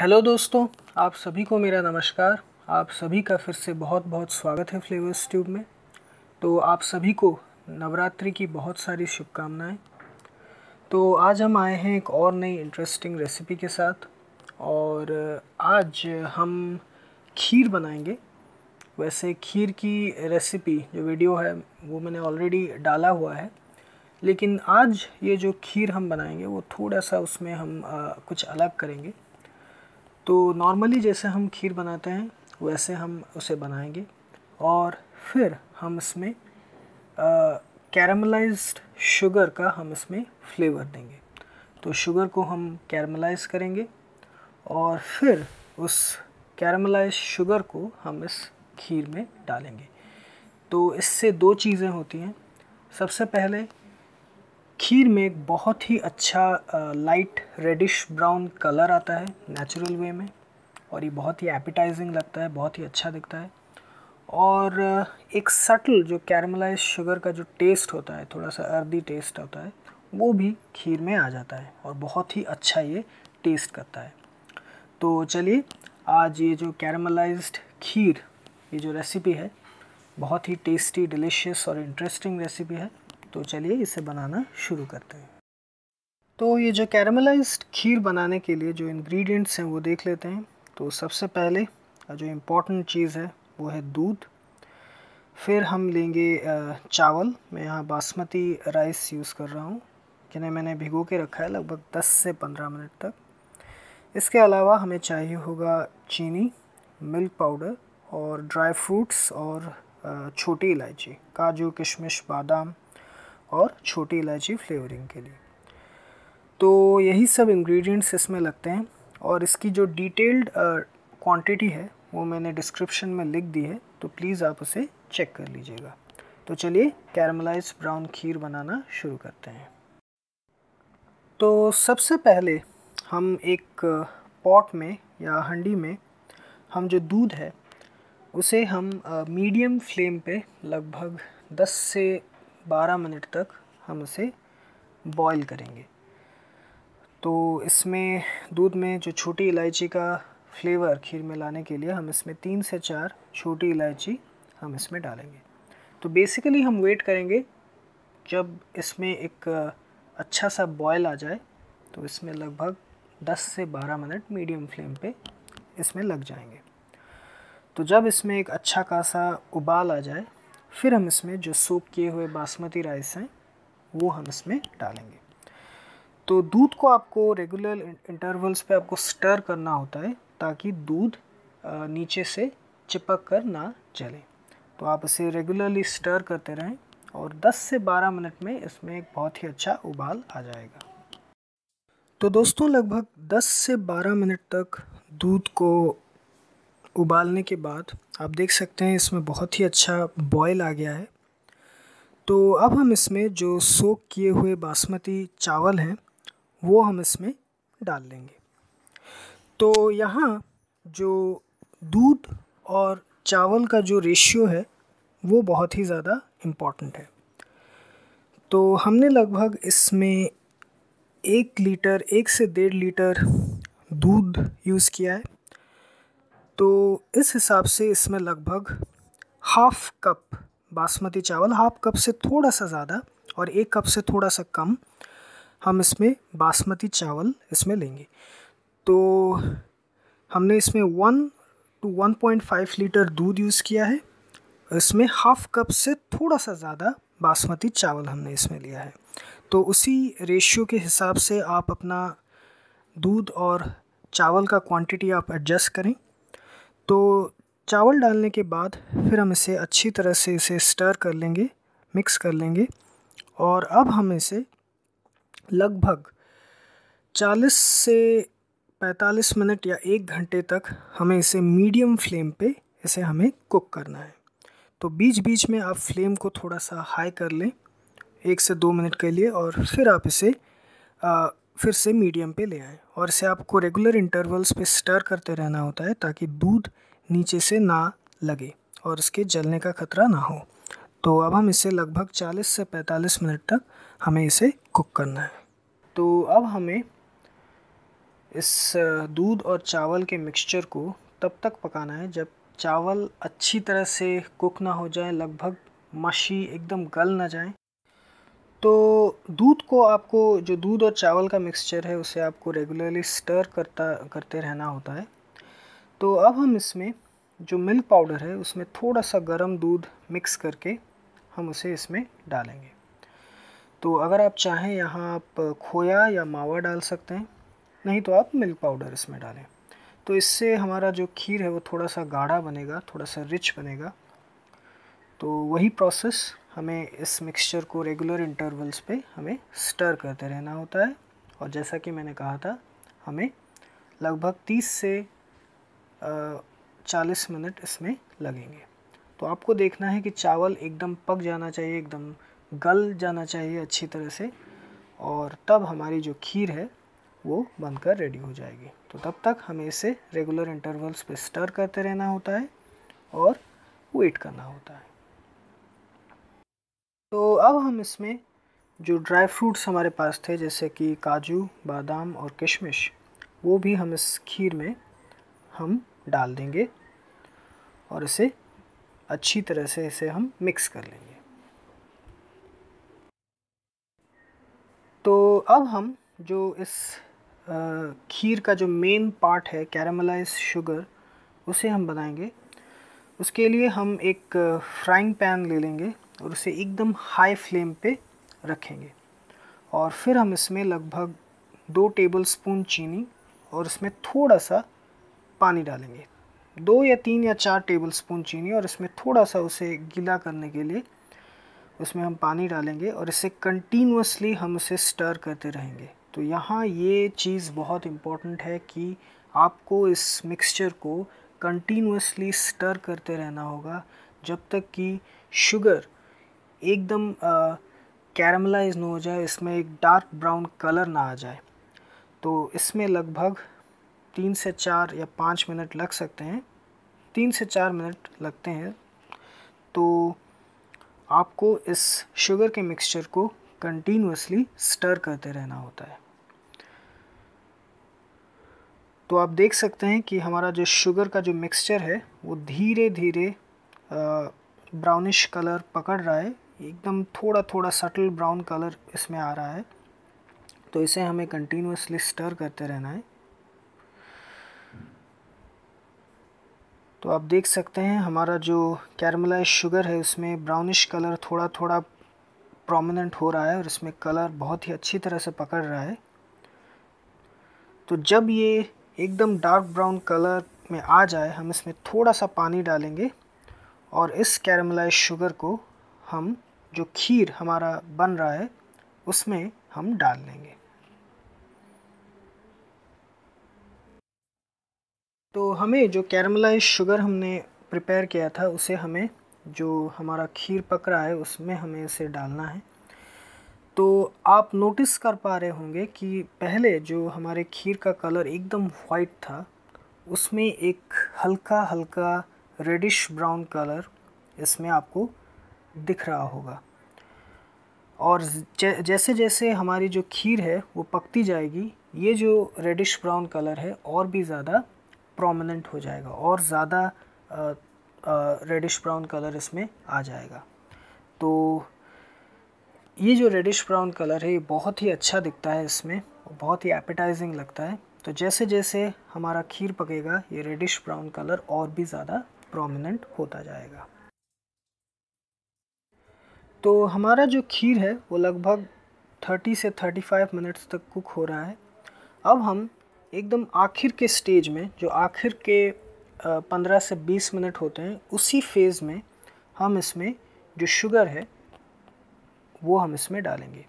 hello दोस्तों आप सभी को मेरा नमस्कार आप सभी का फिर से बहुत बहुत स्वागत है फ्लेवर्स ट्यूब में तो आप सभी को नवरात्रि की बहुत सारी शुभकामनाएं तो आज हम आए हैं एक और नई इंटरेस्टिंग रेसिपी के साथ और आज हम खीर बनाएंगे वैसे खीर की रेसिपी जो वीडियो है वो मैंने ऑलरेडी डाला हुआ है लेकिन आज ये जो खीर हम बनाएंगे वो थोड़ा सा उसमें हम आ, कुछ अलग करेंगे तो नॉर्मली जैसे हम खीर बनाते हैं वैसे हम उसे बनाएंगे और फिर हम इसमें कैरमलाइज शुगर का हम इसमें फ्लेवर देंगे तो शुगर को हम कैरमलाइज करेंगे और फिर उस कैरमलाइज शुगर को हम इस खीर में डालेंगे तो इससे दो चीज़ें होती हैं सबसे पहले खीर में एक बहुत ही अच्छा लाइट रेडिश ब्राउन कलर आता है नेचुरल वे में और ये बहुत ही एपिटाइजिंग लगता है बहुत ही अच्छा दिखता है और एक सटल जो कैरमलाइज शुगर का जो टेस्ट होता है थोड़ा सा अर्दी टेस्ट होता है वो भी खीर में आ जाता है और बहुत ही अच्छा ये टेस्ट करता है तो चलिए आज ये जो कैरमलाइज्ड खीर ये जो रेसिपी है बहुत ही टेस्टी डिलिशियस और इंटरेस्टिंग रेसिपी है तो चलिए इसे बनाना शुरू करते हैं तो ये जो कैरमलाइज खीर बनाने के लिए जो इंग्रेडिएंट्स हैं वो देख लेते हैं तो सबसे पहले जो इम्पोर्टेंट चीज़ है वो है दूध फिर हम लेंगे चावल मैं यहाँ बासमती राइस यूज़ कर रहा हूँ जिन्हें मैंने भिगो के रखा है लगभग 10 से 15 मिनट तक इसके अलावा हमें चाहिए होगा चीनी मिल्क पाउडर और ड्राई फ्रूट्स और छोटी इलायची काजू किशमिश बादाम और छोटी इलायची फ्लेवरिंग के लिए तो यही सब इंग्रेडिएंट्स इसमें लगते हैं और इसकी जो डिटेल्ड क्वांटिटी है वो मैंने डिस्क्रिप्शन में लिख दी है तो प्लीज़ आप उसे चेक कर लीजिएगा तो चलिए कैरमलाइज ब्राउन खीर बनाना शुरू करते हैं तो सबसे पहले हम एक पॉट में या हंडी में हम जो दूध है उसे हम मीडियम फ्लेम पे लगभग 10 से 12 मिनट तक हम उसे बॉईल करेंगे तो इसमें दूध में जो छोटी इलायची का फ्लेवर खीर में लाने के लिए हम इसमें तीन से चार छोटी इलायची हम इसमें डालेंगे तो बेसिकली हम वेट करेंगे जब इसमें एक uh, अच्छा सा बॉयल आ जाए तो इसमें लगभग 10 से 12 मिनट मीडियम फ्लेम पे इसमें लग जाएंगे तो जब इसमें एक अच्छा खासा उबाल आ जाए फिर हम इसमें जो सोप किए हुए बासमती राइस हैं वो हम इसमें डालेंगे तो दूध को आपको रेगुलर इंटरवल्स पे आपको स्टर करना होता है ताकि दूध नीचे से चिपक कर ना जले तो आप इसे रेगुलरली स्टर करते रहें और 10 से 12 मिनट में इसमें एक बहुत ही अच्छा उबाल आ जाएगा तो दोस्तों लगभग 10 से 12 मिनट तक दूध को उबालने के बाद आप देख सकते हैं इसमें बहुत ही अच्छा बॉयल आ गया है तो अब हम इसमें जो सोक किए हुए बासमती चावल हैं वो हम इसमें डाल लेंगे तो यहाँ जो दूध और चावल का जो रेशियो है वो बहुत ही ज़्यादा इम्पॉर्टेंट है तो हमने लगभग इसमें एक लीटर एक से डेढ़ लीटर दूध यूज़ किया है तो इस हिसाब से इसमें लगभग हाफ कप बासमती चावल हाफ कप से थोड़ा सा ज़्यादा और एक कप से थोड़ा सा कम हम इसमें बासमती चावल इसमें लेंगे तो हमने इसमें one two one point five litre दूध यूज़ किया है इसमें हाफ कप से थोड़ा सा ज़्यादा बासमती चावल हमने इसमें लिया है तो उसी रेशियो के हिसाब से आप अपना दूध और चावल का क्वांटिटी आप एडजस्ट करें तो चावल डालने के बाद फिर हम इसे अच्छी तरह से इसे स्टर कर लेंगे मिक्स कर लेंगे और अब हम इसे लगभग 40 से 45 मिनट या एक घंटे तक हमें इसे मीडियम फ्लेम पे इसे हमें कुक करना है तो बीच बीच में आप फ्लेम को थोड़ा सा हाई कर लें एक से दो मिनट के लिए और फिर आप इसे आ, फिर से मीडियम पे ले आए और इसे आपको रेगुलर इंटरवल्स पे स्टर करते रहना होता है ताकि दूध नीचे से ना लगे और इसके जलने का खतरा ना हो तो अब हम इसे लगभग 40 से 45 मिनट तक हमें इसे कुक करना है तो अब हमें इस दूध और चावल के मिक्सचर को तब तक पकाना है जब चावल अच्छी तरह से कुक ना हो जाए लगभग मशी एकदम गल ना जाए तो दूध को आपको जो दूध और चावल का मिक्सचर है उसे आपको रेगुलरली स्टर करता करते रहना होता है तो अब हम इसमें जो मिल्क पाउडर है उसमें थोड़ा सा गर्म दूध मिक्स करके हम उसे इसमें डालेंगे तो अगर आप चाहें यहाँ आप खोया या मावा डाल सकते हैं नहीं तो आप मिल्क पाउडर इसमें डालें तो इससे हमारा जो खीर है वो थोड़ा सा गाढ़ा बनेगा थोड़ा सा रिच बनेगा तो वही प्रोसेस हमें इस मिक्सचर को रेगुलर इंटरवल्स पे हमें स्टर करते रहना होता है और जैसा कि मैंने कहा था हमें लगभग 30 से चालीस मिनट इसमें लगेंगे तो आपको देखना है कि चावल एकदम पक जाना चाहिए एकदम गल जाना चाहिए अच्छी तरह से और तब हमारी जो खीर है वो बनकर रेडी हो जाएगी तो तब तक हमें इसे रेगुलर इंटरवल्स पे स्टर करते रहना होता है और वेट करना होता है तो अब हम इसमें जो ड्राई फ्रूट्स हमारे पास थे जैसे कि काजू बादाम और किशमिश वो भी हम इस खीर में हम डाल देंगे और इसे अच्छी तरह से इसे हम मिक्स कर लेंगे तो अब हम जो इस खीर का जो मेन पार्ट है कैरामलाइज शुगर उसे हम बनाएंगे उसके लिए हम एक फ्राइंग पैन ले लेंगे और उसे एकदम हाई फ्लेम पे रखेंगे और फिर हम इसमें लगभग दो टेबल स्पून चीनी और इसमें थोड़ा सा पानी डालेंगे दो या तीन या चार टेबल स्पून चीनी और इसमें थोड़ा सा उसे गीला करने के लिए उसमें हम पानी डालेंगे और इसे कंटिन्यूसली हम उसे स्टर करते रहेंगे तो यहाँ ये चीज़ बहुत इम्पॉर्टेंट है कि आपको इस मिक्सचर को कंटिन्यूसली स्टर करते रहना होगा जब तक कि शुगर एकदम कैरमलाइज ना हो जाए इसमें एक डार्क ब्राउन कलर ना आ जाए तो इसमें लगभग तीन से चार या पाँच मिनट लग सकते हैं तीन से चार मिनट लगते हैं तो आपको इस शुगर के मिक्सचर को कंटिन्यूसली स्टर करते रहना होता है तो आप देख सकते हैं कि हमारा जो शुगर का जो मिक्सचर है वो धीरे धीरे ब्राउनिश कलर पकड़ रहा है एकदम थोड़ा थोड़ा सटल ब्राउन कलर इसमें आ रहा है तो इसे हमें कंटिन्यूसली स्टर करते रहना है तो आप देख सकते हैं हमारा जो कैरमलाइज शुगर है उसमें ब्राउनिश कलर थोड़ा थोड़ा प्रोमिनेंट हो रहा है और इसमें कलर बहुत ही अच्छी तरह से पकड़ रहा है तो जब ये एकदम डार्क ब्राउन कलर में आ जाए हम इसमें थोड़ा सा पानी डालेंगे और इस कैरमलाइज शुगर को हम जो खीर हमारा बन रहा है उसमें हम डाल लेंगे तो हमें जो कैरमलाइज शुगर हमने प्रिपेयर किया था उसे हमें जो हमारा खीर पक रहा है उसमें हमें इसे डालना है तो आप नोटिस कर पा रहे होंगे कि पहले जो हमारे खीर का कलर एकदम वाइट था उसमें एक हल्का हल्का रेडिश ब्राउन कलर इसमें आपको दिख रहा होगा और जैसे जैसे हमारी जो खीर है वो पकती जाएगी ये जो रेडिश ब्राउन कलर है और भी ज़्यादा प्रोमिनेंट हो जाएगा और ज़्यादा रेडिश ब्राउन कलर इसमें आ जाएगा तो ये जो रेडिश ब्राउन कलर है ये बहुत ही अच्छा दिखता है इसमें बहुत ही एपेटाइजिंग लगता है तो जैसे जैसे हमारा खीर पकेगा ये रेडिश ब्राउन कलर और भी ज़्यादा प्रोमिनेंट होता जाएगा तो हमारा जो खीर है वो लगभग 30 से 35 मिनट्स तक कुक हो रहा है अब हम एकदम आखिर के स्टेज में जो आखिर के 15 से 20 मिनट होते हैं उसी फेज़ में हम इसमें जो शुगर है वो हम इसमें डालेंगे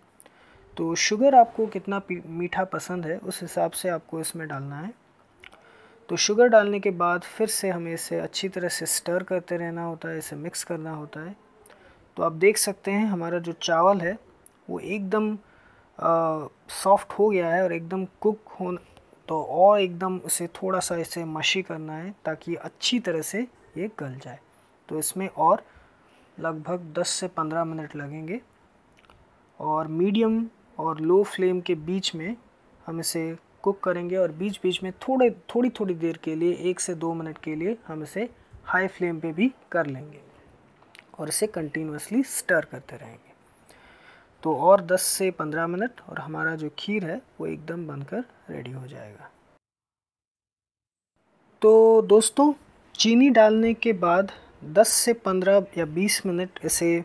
तो शुगर आपको कितना मीठा पसंद है उस हिसाब से आपको इसमें डालना है तो शुगर डालने के बाद फिर से हमें इसे अच्छी तरह से स्टर करते रहना होता है इसे मिक्स करना होता है तो आप देख सकते हैं हमारा जो चावल है वो एकदम सॉफ्ट हो गया है और एकदम कुक हो तो और एकदम उसे थोड़ा सा इसे मशी करना है ताकि अच्छी तरह से ये गल जाए तो इसमें और लगभग 10 से 15 मिनट लगेंगे और मीडियम और लो फ्लेम के बीच में हम इसे कुक करेंगे और बीच बीच में थोड़े थोड़ी थोड़ी देर के लिए एक से दो मिनट के लिए हम इसे हाई फ्लेम पे भी कर लेंगे और इसे कंटिन्यूसली स्टर करते रहेंगे तो और 10 से 15 मिनट और हमारा जो खीर है वो एकदम बनकर रेडी हो जाएगा तो दोस्तों चीनी डालने के बाद 10 से 15 या 20 मिनट इसे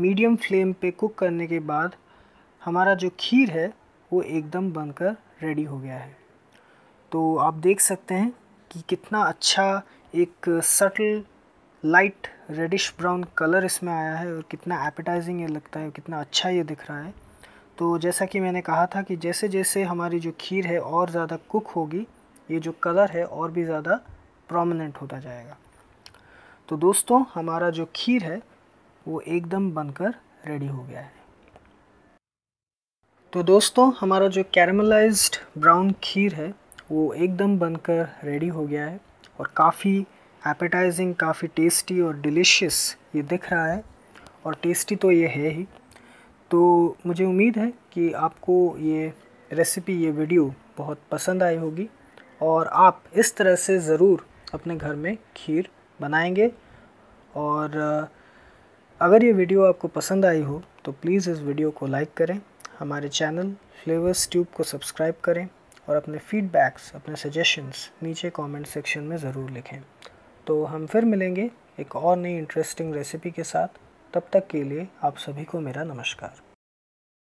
मीडियम फ्लेम पे कुक करने के बाद हमारा जो खीर है वो एकदम बनकर रेडी हो गया है तो आप देख सकते हैं कि कितना अच्छा एक subtle light reddish brown colour इसमें आया है और कितना एपेटाइजिंग ये लगता है कितना अच्छा ये दिख रहा है तो जैसा कि मैंने कहा था कि जैसे जैसे हमारी जो खीर है और ज़्यादा कुक होगी ये जो कलर है और भी ज़्यादा प्रोमिनेंट होता जाएगा तो दोस्तों हमारा जो खीर है वो एकदम बनकर रेडी हो गया है तो दोस्तों हमारा जो कैरमलाइज्ड ब्राउन खीर है वो एकदम बनकर रेडी हो गया है और काफ़ी एपेटाइजिंग काफ़ी टेस्टी और डिलीशियस ये दिख रहा है और टेस्टी तो ये है ही तो मुझे उम्मीद है कि आपको ये रेसिपी ये वीडियो बहुत पसंद आई होगी और आप इस तरह से ज़रूर अपने घर में खीर बनाएंगे और अगर ये वीडियो आपको पसंद आई हो तो प्लीज़ इस वीडियो को लाइक करें हमारे चैनल फ्लेवर्स ट्यूब को सब्सक्राइब करें और अपने फीडबैक्स अपने सजेशंस नीचे कमेंट सेक्शन में ज़रूर लिखें तो हम फिर मिलेंगे एक और नई इंटरेस्टिंग रेसिपी के साथ तब तक के लिए आप सभी को मेरा नमस्कार